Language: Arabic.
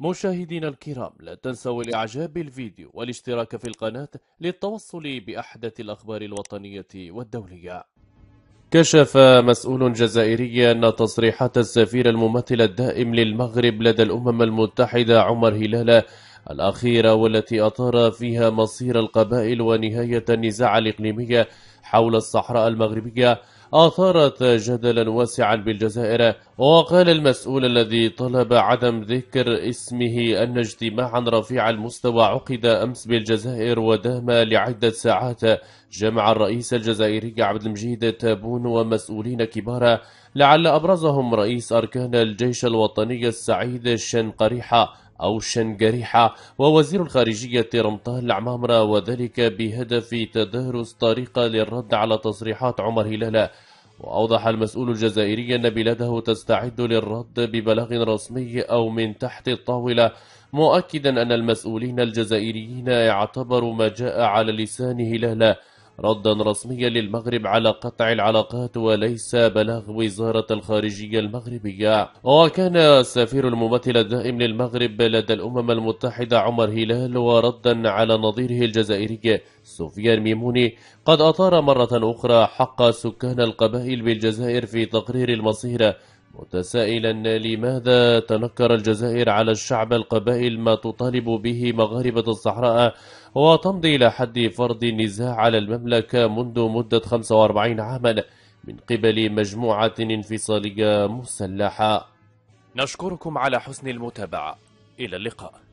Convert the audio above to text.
مشاهدينا الكرام لا تنسوا الاعجاب بالفيديو والاشتراك في القناة للتوصل بأحدث الأخبار الوطنية والدولية كشف مسؤول جزائري أن تصريحات السفير الممثل الدائم للمغرب لدى الأمم المتحدة عمر هلالة الأخيرة والتي أثار فيها مصير القبائل ونهاية النزاع الإقليمي حول الصحراء المغربية أثارت جدلا واسعا بالجزائر وقال المسؤول الذي طلب عدم ذكر اسمه أن اجتماعا رفيع المستوى عقد أمس بالجزائر ودام لعدة ساعات جمع الرئيس الجزائري عبد المجيد تابون ومسؤولين كبار لعل أبرزهم رئيس أركان الجيش الوطني السعيد الشنقريحة أو شنجريحة ووزير الخارجية رمطان العمامرة وذلك بهدف تدهرس طريقة للرد على تصريحات عمر هلالة وأوضح المسؤول الجزائري أن بلاده تستعد للرد ببلاغ رسمي أو من تحت الطاولة مؤكدا أن المسؤولين الجزائريين اعتبروا ما جاء على لسان هلالة ردا رسميا للمغرب على قطع العلاقات وليس بلاغ وزارة الخارجية المغربية وكان السفير الممثل الدائم للمغرب لدى الأمم المتحدة عمر هلال وردا على نظيره الجزائري سفيان ميموني قد أطار مرة أخرى حق سكان القبائل بالجزائر في تقرير المصير متسائلا لماذا تنكر الجزائر على الشعب القبائل ما تطالب به مغاربة الصحراء وتمضي إلى حد فرض النزاع على المملكة منذ مدة 45 عاما من قبل مجموعة انفصالية مسلحة نشكركم على حسن المتابعة إلى اللقاء